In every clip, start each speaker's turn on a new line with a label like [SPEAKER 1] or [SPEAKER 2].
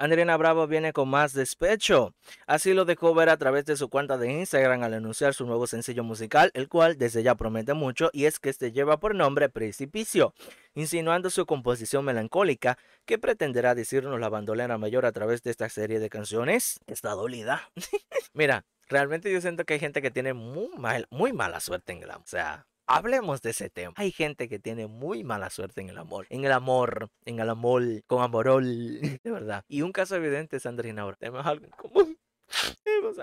[SPEAKER 1] Andrea Bravo viene con más despecho. Así lo dejó ver a través de su cuenta de Instagram al anunciar su nuevo sencillo musical, el cual desde ya promete mucho y es que este lleva por nombre Precipicio, insinuando su composición melancólica que pretenderá decirnos la bandolera mayor a través de esta serie de canciones. Está dolida. Mira, realmente yo siento que hay gente que tiene muy, muy mala suerte en glam. O sea, Hablemos de ese tema. Hay gente que tiene muy mala suerte en el amor. En el amor, en el amor, con amorol, de verdad. Y un caso evidente es Andrés Navarro. algo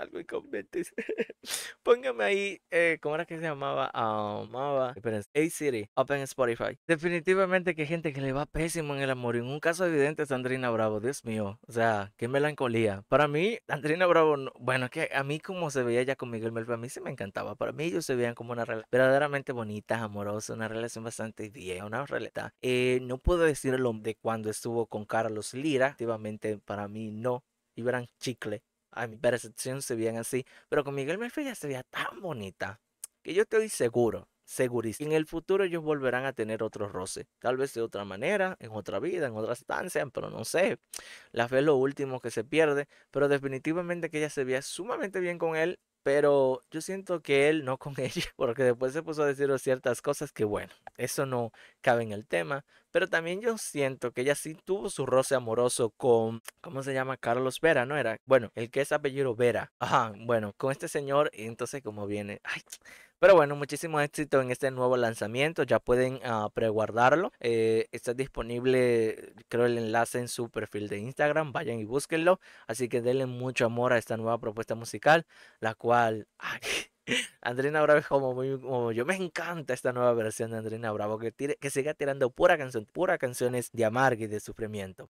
[SPEAKER 1] algo y comentes. Póngame ahí, eh, ¿cómo era que se llamaba? Ah, Amaba. Oh, A-City, Open Spotify. Definitivamente que gente que le va pésimo en el amor. y En un caso evidente es Andrina Bravo, Dios mío. O sea, qué melancolía. Para mí, Andrina Bravo, bueno, que a mí como se veía ya con Miguel Melba, a mí se me encantaba. Para mí ellos se veían como una relación verdaderamente bonita, amorosa, una relación bastante vieja, una realidad. Eh, no puedo decirlo de cuando estuvo con Carlos Lira, activamente para mí no. Y verán chicle a mi percepción se veían así, pero con Miguel ya se veía tan bonita que yo estoy seguro, segurísimo, en el futuro ellos volverán a tener otros roces, tal vez de otra manera, en otra vida, en otra estancia, pero no sé. La fe es lo último que se pierde, pero definitivamente que ella se veía sumamente bien con él pero yo siento que él no con ella, porque después se puso a decir ciertas cosas que bueno, eso no cabe en el tema, pero también yo siento que ella sí tuvo su roce amoroso con, ¿cómo se llama? Carlos Vera, ¿no era? Bueno, el que es apellido Vera. Ajá, bueno, con este señor, y entonces como viene, ay, pero bueno, muchísimo éxito en este nuevo lanzamiento. Ya pueden ah, preguardarlo. Eh, está disponible, creo, el enlace en su perfil de Instagram. Vayan y búsquenlo. Así que denle mucho amor a esta nueva propuesta musical, la cual... Ay, Andrina Bravo es como muy como yo me encanta esta nueva versión de Andrina Bravo que tire, que siga tirando pura canción, pura canciones de amarga y de sufrimiento.